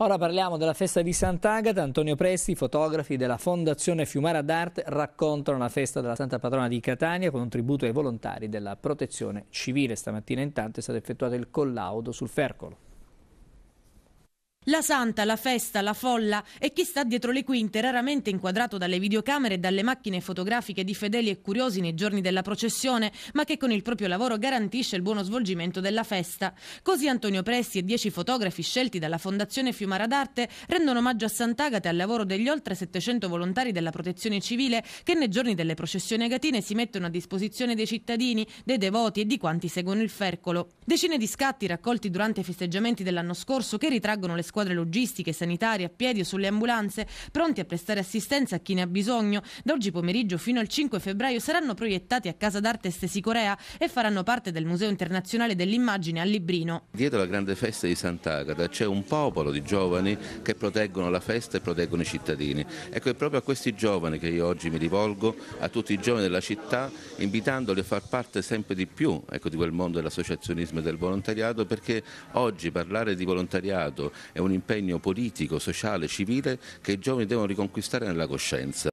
Ora parliamo della festa di Sant'Agata. Antonio Presti, fotografi della Fondazione Fiumara d'Arte, raccontano la festa della Santa Patrona di Catania con un tributo ai volontari della protezione civile. Stamattina intanto è stato effettuato il collaudo sul Fercolo. La santa, la festa, la folla e chi sta dietro le quinte, raramente inquadrato dalle videocamere e dalle macchine fotografiche di fedeli e curiosi nei giorni della processione, ma che con il proprio lavoro garantisce il buono svolgimento della festa. Così Antonio Presti e dieci fotografi scelti dalla Fondazione Fiumara d'Arte rendono omaggio a Sant'Agata e al lavoro degli oltre 700 volontari della protezione civile che nei giorni delle processioni agatine si mettono a disposizione dei cittadini, dei devoti e di quanti seguono il fercolo. Decine di scatti raccolti durante i festeggiamenti dell'anno scorso che ritraggono le scuole squadre logistiche, sanitarie, a piedi o sulle ambulanze, pronti a prestare assistenza a chi ne ha bisogno, da oggi pomeriggio fino al 5 febbraio saranno proiettati a Casa d'Arte Stesi Corea e faranno parte del Museo Internazionale dell'Immagine a Librino. Dietro la grande festa di Sant'Agata c'è un popolo di giovani che proteggono la festa e proteggono i cittadini. Ecco, è proprio a questi giovani che io oggi mi rivolgo, a tutti i giovani della città, invitandoli a far parte sempre di più ecco, di quel mondo dell'associazionismo e del volontariato, perché oggi parlare di volontariato è un un impegno politico, sociale, civile che i giovani devono riconquistare nella coscienza.